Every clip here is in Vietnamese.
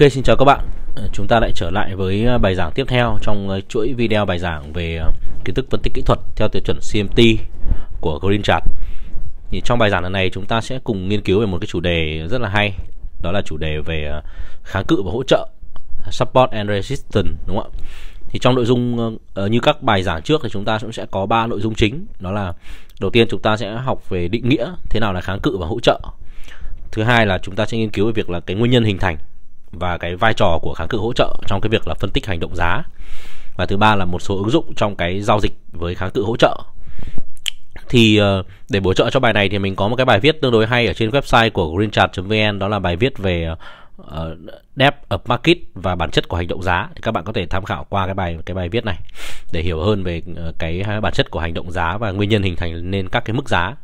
Ok xin chào các bạn ờ, Chúng ta lại trở lại với ờ, bài giảng tiếp theo trong ờ, chuỗi video bài giảng về kiến thức phân tích kỹ thuật theo tiêu chuẩn CMT của Green Chart thì Trong bài giảng lần này chúng ta sẽ cùng nghiên cứu về một cái chủ đề rất là hay Đó là chủ đề về kháng cự và hỗ trợ Support and Resistance đúng không ạ Thì trong nội dung như các bài giảng trước thì chúng ta cũng sẽ có 3 nội dung chính Đó là đầu tiên chúng ta sẽ học về định nghĩa thế nào là kháng cự và hỗ trợ Thứ hai là chúng ta sẽ nghiên cứu về việc là cái nguyên nhân hình thành và cái vai trò của kháng cự hỗ trợ trong cái việc là phân tích hành động giá và thứ ba là một số ứng dụng trong cái giao dịch với kháng cự hỗ trợ thì ờ, để bổ trợ cho bài này thì mình có một cái bài viết tương đối hay ở trên website của greenchart.vn đó là bài viết về uh, depth of market và bản chất của hành động giá thì các bạn có thể tham khảo qua cái bài cái bài viết này để hiểu hơn về ờ, cái bản chất của hành động giá và nguyên nhân hình thành nên các cái mức giá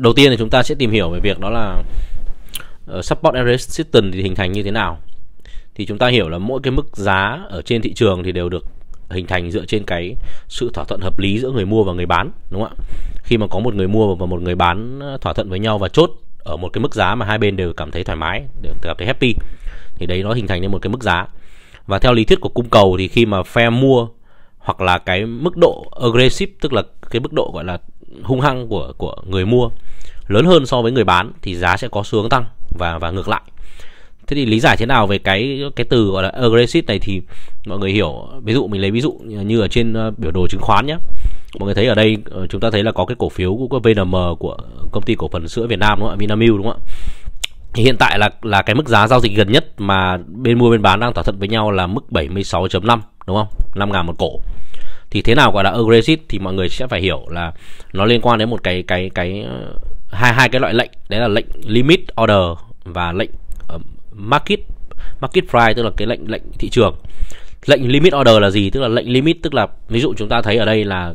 đầu tiên thì chúng ta sẽ tìm hiểu về việc đó là Ờ, support area resistance thì hình thành như thế nào thì chúng ta hiểu là mỗi cái mức giá ở trên thị trường thì đều được hình thành dựa trên cái sự thỏa thuận hợp lý giữa người mua và người bán đúng không ạ khi mà có một người mua và một người bán ờ, thỏa thuận với nhau và chốt ở một cái mức giá mà hai bên đều cảm thấy thoải mái đều cảm thấy happy thì đấy nó hình thành nên một cái mức giá và theo lý thuyết của cung cầu thì khi mà phe mua hoặc là cái mức độ aggressive tức là cái mức độ gọi là hung hăng của của người mua lớn hơn so với người bán thì giá sẽ có xu hướng tăng và và ngược lại thế thì lý giải thế nào về cái cái từ gọi là aggressive này thì mọi người hiểu ví dụ mình lấy ví dụ như ở trên ờ, biểu đồ chứng khoán nhé mọi người thấy ở đây ờ, chúng ta thấy là có cái cổ phiếu của VNM của công ty cổ phần sữa Việt Nam đúng không ạ Vinamilk đúng không ạ hiện tại là là cái mức giá giao dịch gần nhất mà bên mua bên bán đang thỏa thuận với nhau là mức 76.5 đúng không 5 ngàn một cổ thì thế nào gọi là aggressive thì mọi người sẽ phải hiểu là nó liên quan đến một cái cái cái hai hai cái loại lệnh đấy là lệnh limit order và lệnh uh, market market price tức là cái lệnh lệnh thị trường lệnh limit order là gì tức là lệnh limit tức là ví dụ chúng ta thấy ở đây là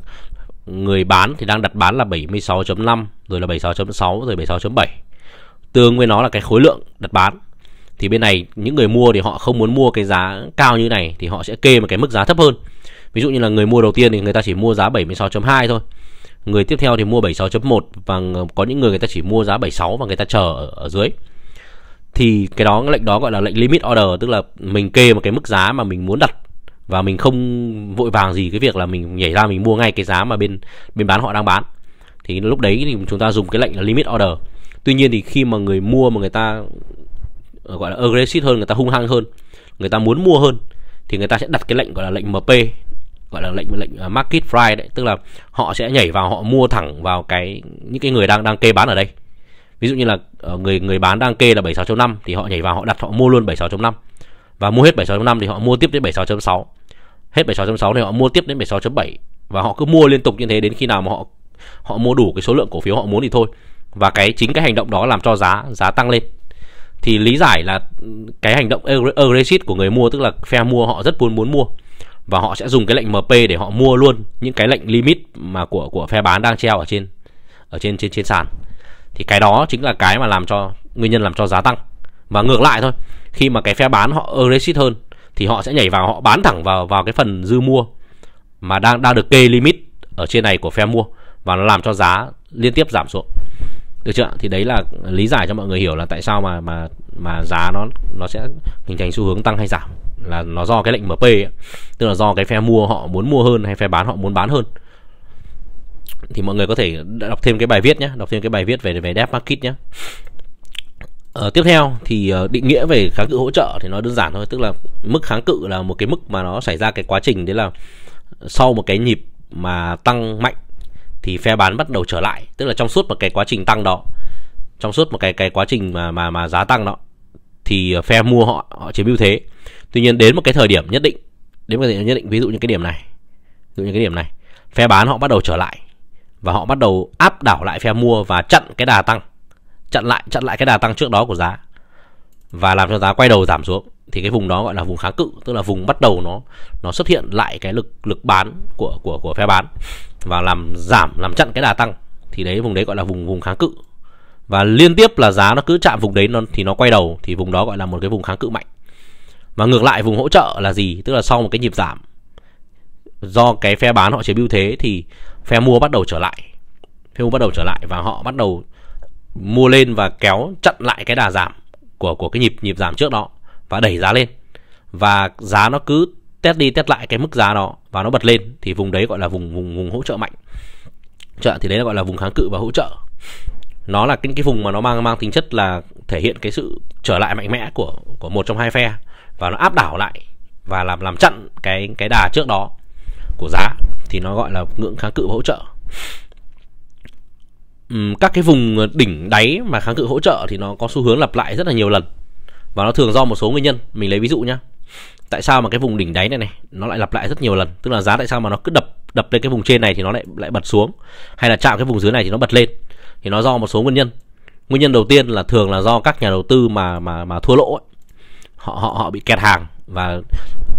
người bán thì đang đặt bán là 76.5 rồi là 76.6 rồi 76.7 tương với nó là cái khối lượng đặt bán thì bên này những người mua thì họ không muốn mua cái giá cao như này thì họ sẽ kê một cái mức giá thấp hơn ví dụ như là người mua đầu tiên thì người ta chỉ mua giá 76.2 thôi người tiếp theo thì mua 76.1 và có những người người ta chỉ mua giá 76 và người ta chờ ở, ở dưới thì cái đó cái lệnh đó gọi là lệnh limit order tức là mình kê một cái mức giá mà mình muốn đặt và mình không vội vàng gì cái việc là mình nhảy ra mình mua ngay cái giá mà bên bên bán họ đang bán thì lúc đấy thì chúng ta dùng cái lệnh là limit order tuy nhiên thì khi mà người mua mà người ta gọi là aggressive hơn người ta hung hăng hơn người ta muốn mua hơn thì người ta sẽ đặt cái lệnh gọi là lệnh MP gọi là lệnh lệnh à, market fry đấy tức là họ sẽ nhảy vào họ mua thẳng vào cái những cái người đang đang kê bán ở đây ví dụ như là ờ, người người bán đang kê là 76.5 thì họ nhảy vào họ đặt họ mua luôn 76.5 và mua hết 76.5 thì họ mua tiếp đến 76.6 hết 76.6 thì họ mua tiếp đến 76.7 và họ cứ mua liên tục như thế đến khi nào mà họ họ mua đủ cái số lượng cổ phiếu họ muốn thì thôi và cái chính cái hành động đó làm cho giá giá tăng lên thì lý giải là cái hành động aggressive của người mua tức là phe mua họ rất muốn muốn mua và họ sẽ dùng cái lệnh MP để họ mua luôn những cái lệnh limit mà của của phe bán đang treo ở trên ở trên trên trên sàn thì cái đó chính là cái mà làm cho nguyên nhân làm cho giá tăng và ngược lại thôi khi mà cái phe bán họ aggressive hơn thì họ sẽ nhảy vào họ bán thẳng vào vào cái phần dư mua mà đang đang được kê limit ở trên này của phe mua và nó làm cho giá liên tiếp giảm xuống được chưa thì đấy là lý giải cho mọi người hiểu là tại sao mà mà mà giá nó nó sẽ hình thành xu hướng tăng hay giảm là nó do cái lệnh MP ấy. tức là do cái phe mua họ muốn mua hơn hay phe bán họ muốn bán hơn thì mọi người có thể đọc thêm cái bài viết nhé đọc thêm cái bài viết về về depth market nhé Ờ, tiếp theo thì ờ, định nghĩa về kháng cự hỗ trợ thì nó đơn giản thôi tức là mức kháng cự là một cái mức mà nó xảy ra cái quá trình đấy là sau một cái nhịp mà tăng mạnh thì phe bán bắt đầu trở lại tức là trong suốt một cái quá trình tăng đó trong suốt một cái cái quá trình mà mà mà giá tăng đó thì ờ, phe mua họ họ chiếm ưu thế tuy nhiên đến một cái thời điểm nhất định đến một cái thời điểm nhất định ví dụ như cái điểm này ví dụ như cái điểm này phe bán họ bắt đầu trở lại và họ bắt đầu áp đảo lại phe mua và chặn cái đà tăng chặn lại chặn lại cái đà tăng trước đó của giá và làm cho giá quay đầu giảm xuống thì cái vùng đó gọi là vùng kháng cự tức là vùng bắt đầu nó nó xuất hiện lại cái lực lực bán của của của phe bán và làm giảm làm chặn cái đà tăng thì đấy vùng đấy gọi là vùng vùng kháng cự và liên tiếp là giá nó cứ chạm vùng đấy nó thì nó quay đầu thì vùng đó gọi là một cái vùng kháng cự mạnh và ngược lại vùng hỗ trợ là gì tức là sau một cái nhịp giảm do cái phe bán họ chế ưu thế thì phe mua bắt đầu trở lại phe mua bắt đầu trở lại và họ bắt đầu mua lên và kéo chặn lại cái đà giảm của của cái nhịp nhịp giảm trước đó và đẩy giá lên và giá nó cứ test đi test lại cái mức giá đó và nó bật lên thì vùng đấy gọi là vùng vùng vùng hỗ trợ mạnh trợ thì đấy gọi là vùng kháng cự và hỗ trợ nó là cái cái vùng mà nó mang mang tính chất là thể hiện cái sự trở lại mạnh mẽ của của một trong hai phe và nó áp đảo lại và làm làm chặn cái cái đà trước đó của giá thì nó gọi là ngưỡng kháng cự hỗ trợ các cái vùng đỉnh đáy mà kháng cự hỗ trợ thì nó có xu hướng lặp lại rất là nhiều lần và nó thường do một số nguyên nhân mình lấy ví dụ nhá tại sao mà cái vùng đỉnh đáy này này nó lại lặp lại rất nhiều lần tức là giá tại sao mà nó cứ đập đập lên cái vùng trên này thì nó lại lại bật xuống hay là chạm cái vùng dưới này thì nó bật lên thì nó do một số nguyên nhân nguyên nhân đầu tiên là thường là do các nhà đầu tư mà mà mà thua lỗ ấy. họ họ họ bị kẹt hàng và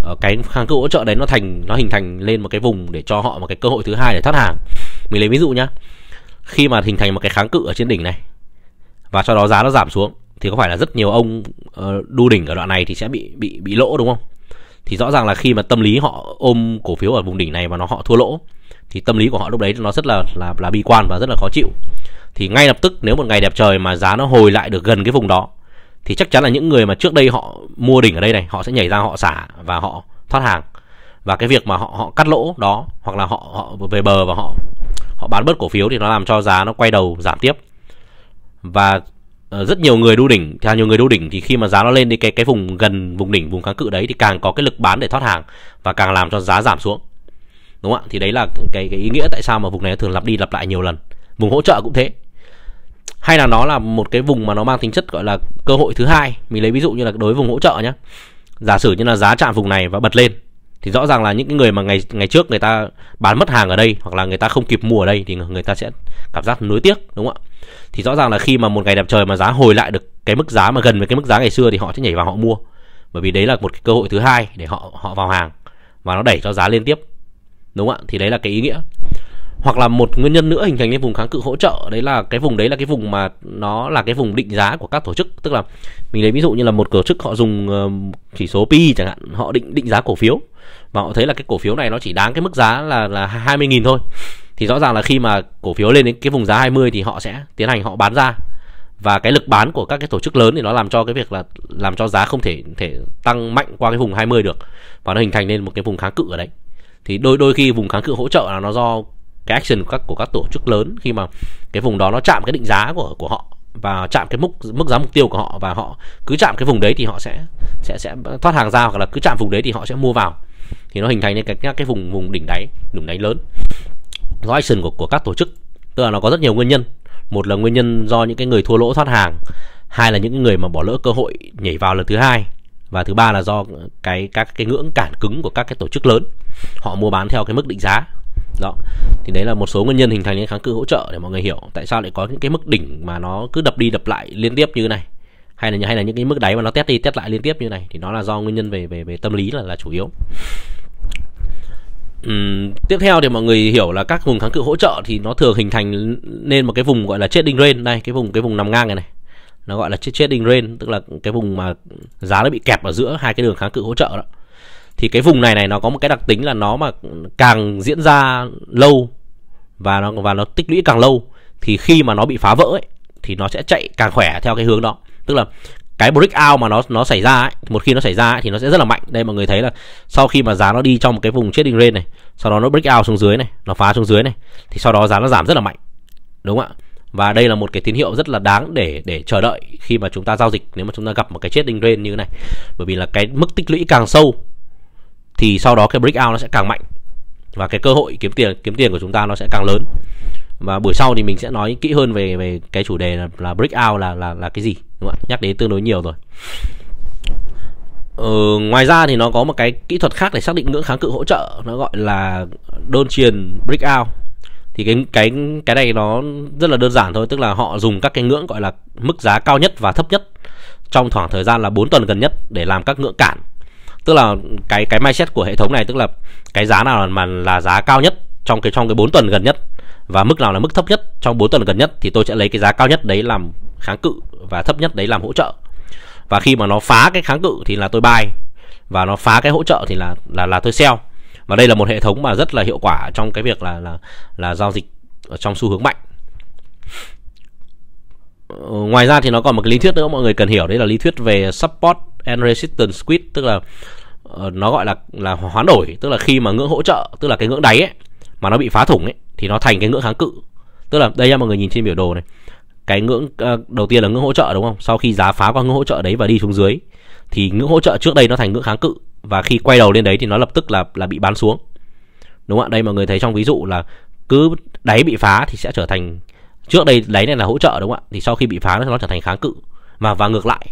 ờ, cái hàng cự hỗ trợ đấy nó thành nó hình thành lên một cái vùng để cho họ một cái cơ hội thứ hai để thoát hàng mình lấy ví dụ nhá khi mà hình thành một cái kháng cự ở trên đỉnh này và sau đó giá nó giảm xuống thì có phải là rất nhiều ông ờ, đu đỉnh ở đoạn này thì sẽ bị bị bị lỗ đúng không thì rõ ràng là khi mà tâm lý họ ôm cổ phiếu ở vùng đỉnh này mà nó họ thua lỗ thì tâm lý của họ lúc đấy nó rất là là là bi quan và rất là khó chịu thì ngay lập tức nếu một ngày đẹp trời mà giá nó hồi lại được gần cái vùng đó thì chắc chắn là những người mà trước đây họ mua đỉnh ở đây này họ sẽ nhảy ra họ xả và họ thoát hàng và cái việc mà họ họ cắt lỗ đó hoặc là họ họ về bờ và họ họ bán bớt cổ phiếu thì nó làm cho giá nó quay đầu giảm tiếp và ờ, rất nhiều người đu đỉnh theo nhiều người đu đỉnh thì khi mà giá nó lên đi cái cái vùng gần vùng đỉnh vùng kháng cự đấy thì càng có cái lực bán để thoát hàng và càng làm cho giá giảm xuống đúng không ạ thì đấy là cái cái ý nghĩa tại sao mà vùng này thường lặp đi lặp lại nhiều lần vùng hỗ trợ cũng thế hay là nó là một cái vùng mà nó mang tính chất gọi là cơ hội thứ hai mình lấy ví dụ như là đối với vùng hỗ trợ nhé giả sử như là giá chạm vùng này và bật lên thì rõ ràng là những cái người mà ngày ngày trước người ta bán mất hàng ở đây hoặc là người ta không kịp mua ở đây thì người ta sẽ cảm giác nuối tiếc đúng không ạ thì rõ ràng là khi mà một ngày đẹp trời mà giá hồi lại được cái mức giá mà gần với cái mức giá ngày xưa thì họ sẽ nhảy vào họ mua bởi vì đấy là một cái cơ hội thứ hai để họ họ vào hàng và nó đẩy cho giá lên tiếp đúng không ạ thì đấy là cái ý nghĩa hoặc là một nguyên nhân nữa hình thành nên vùng kháng cự hỗ trợ đấy là cái vùng đấy là cái vùng mà nó là cái vùng định giá của các tổ chức tức là mình lấy ví dụ như là một tổ chức họ dùng ờ, chỉ số P chẳng hạn họ định định giá cổ phiếu và họ thấy là cái cổ phiếu này nó chỉ đáng cái mức giá là là 20.000 thôi thì rõ ràng là khi mà cổ phiếu lên đến cái vùng giá 20 thì họ sẽ tiến hành họ bán ra và cái lực bán của các cái tổ chức lớn thì nó làm cho cái việc là làm cho giá không thể thể tăng mạnh qua cái vùng 20 được và nó hình thành nên một cái vùng kháng cự ở đấy thì đôi đôi khi vùng kháng cự hỗ trợ là nó do cái action của các của các tổ chức lớn khi mà cái vùng đó nó chạm cái định giá của của họ và chạm cái mức mức giá mục tiêu của họ và họ cứ chạm cái vùng đấy thì họ sẽ sẽ sẽ thoát hàng ra hoặc là cứ chạm vùng đấy thì họ sẽ mua vào thì nó hình thành nên cái các cái vùng vùng đỉnh đáy đỉnh đáy lớn do action của của các tổ chức tức là nó có rất nhiều nguyên nhân một là nguyên nhân do những cái người thua lỗ thoát hàng hai là những người mà bỏ lỡ cơ hội nhảy vào lần thứ hai và thứ ba là do cái các cái ngưỡng cản cứng của các cái tổ chức lớn họ mua bán theo cái mức định giá đó thì đấy là một số nguyên nhân hình thành những kháng cự hỗ trợ để mọi người hiểu tại sao lại có những cái mức đỉnh mà nó cứ đập đi đập lại liên tiếp như này hay là hay là những cái mức đáy mà nó test đi test lại liên tiếp như này thì nó là do nguyên nhân về về về tâm lý là là chủ yếu Uhm, tiếp theo thì mọi người hiểu là các vùng kháng cự hỗ trợ thì nó thường hình thành nên một cái vùng gọi là trading range đây cái vùng cái vùng nằm ngang này này nó gọi là trading range tức là cái vùng mà giá nó bị kẹp ở giữa hai cái đường kháng cự hỗ trợ đó thì cái vùng này này nó có một cái đặc tính là nó mà càng diễn ra lâu và nó và nó tích lũy càng lâu thì khi mà nó bị phá vỡ ấy, thì nó sẽ chạy càng khỏe theo cái hướng đó tức là cái break out mà nó nó xảy ra ấy, một khi nó xảy ra ấy, thì nó sẽ rất là mạnh đây mọi người thấy là sau khi mà giá nó đi trong một cái vùng chết range này sau đó nó break out xuống dưới này nó phá xuống dưới này thì sau đó giá nó giảm rất là mạnh đúng không ạ và đây là một cái tín hiệu rất là đáng để để chờ đợi khi mà chúng ta giao dịch nếu mà chúng ta gặp một cái chết range như thế này bởi vì là cái mức tích lũy càng sâu thì sau đó cái breakout nó sẽ càng mạnh và cái cơ hội kiếm tiền kiếm tiền của chúng ta nó sẽ càng lớn và buổi sau thì mình sẽ nói kỹ hơn về về cái chủ đề là, là breakout là là là cái gì đúng không ạ nhắc đến tương đối nhiều rồi ờ, ngoài ra thì nó có một cái kỹ thuật khác để xác định ngưỡng kháng cự hỗ trợ nó gọi là đơn truyền breakout thì cái cái cái này nó rất là đơn giản thôi tức là họ dùng các cái ngưỡng gọi là mức giá cao nhất và thấp nhất trong khoảng thời gian là 4 tuần gần nhất để làm các ngưỡng cản tức là cái cái mindset của hệ thống này tức là cái giá nào mà là giá cao nhất trong cái trong cái 4 tuần gần nhất và mức nào là mức thấp nhất trong 4 tuần gần nhất thì tôi sẽ lấy cái giá cao nhất đấy làm kháng cự và thấp nhất đấy làm hỗ trợ và khi mà nó phá cái kháng cự thì là tôi buy và nó phá cái hỗ trợ thì là là là tôi sell và đây là một hệ thống mà rất là hiệu quả trong cái việc là là là giao dịch ở trong xu hướng mạnh ờ, ngoài ra thì nó còn một cái lý thuyết nữa mọi người cần hiểu đấy là lý thuyết về support and resistance squid tức là Ờ, nó gọi là là hoán đổi tức là khi mà ngưỡng hỗ trợ tức là cái ngưỡng đáy ấy mà nó bị phá thủng ấy thì nó thành cái ngưỡng kháng cự tức là đây nha mọi người nhìn trên biểu đồ này cái ngưỡng ờ, đầu tiên là ngưỡng hỗ trợ đúng không sau khi giá phá qua ngưỡng hỗ trợ đấy và đi xuống dưới thì ngưỡng hỗ trợ trước đây nó thành ngưỡng kháng cự và khi quay đầu lên đấy thì nó lập tức là là bị bán xuống đúng không ạ đây mọi người thấy trong ví dụ là cứ đáy bị phá thì sẽ trở thành trước đây đáy này là hỗ trợ đúng không ạ thì sau khi bị phá nó trở thành kháng cự và và ngược lại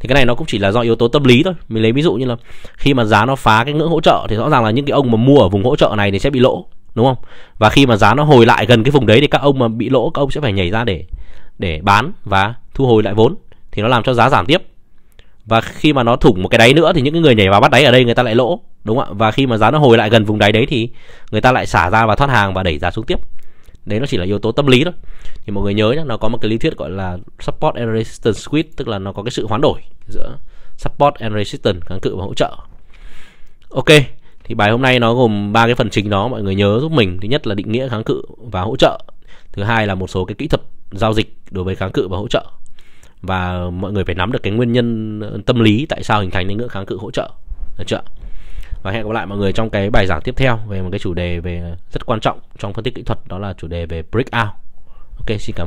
thì cái này nó cũng chỉ là do yếu tố tâm lý thôi mình lấy ví dụ như là khi mà giá nó phá cái ngưỡng hỗ trợ thì rõ ràng là những cái ông mà mua ở vùng hỗ trợ này thì sẽ bị lỗ đúng không và khi mà giá nó hồi lại gần cái vùng đấy thì các ông mà bị lỗ các ông sẽ phải nhảy ra để để bán và thu hồi lại vốn thì nó làm cho giá giảm tiếp và khi mà nó thủng một cái đáy nữa thì những cái người nhảy vào bắt đáy ở đây người ta lại lỗ đúng không ạ và khi mà giá nó hồi lại gần vùng đáy đấy thì người ta lại xả ra và thoát hàng và đẩy giá xuống tiếp đấy nó chỉ là yếu tố tâm lý thôi thì mọi người nhớ nhé nó có một cái lý thuyết gọi là support and resistance switch, tức là nó có cái sự hoán đổi giữa support and resistance kháng cự và hỗ trợ ok thì bài hôm nay nó gồm ba cái phần chính đó mọi người nhớ giúp mình thứ nhất là định nghĩa kháng cự và hỗ trợ thứ hai là một số cái kỹ thuật giao dịch đối với kháng cự và hỗ trợ và mọi người phải nắm được cái nguyên nhân ờ, tâm lý tại sao hình thành nên ngưỡng kháng cự hỗ trợ được chưa và hẹn gặp lại mọi người trong cái bài giảng tiếp theo về một cái chủ đề về rất quan trọng trong phân tích kỹ thuật đó là chủ đề về breakout ok xin cảm ơn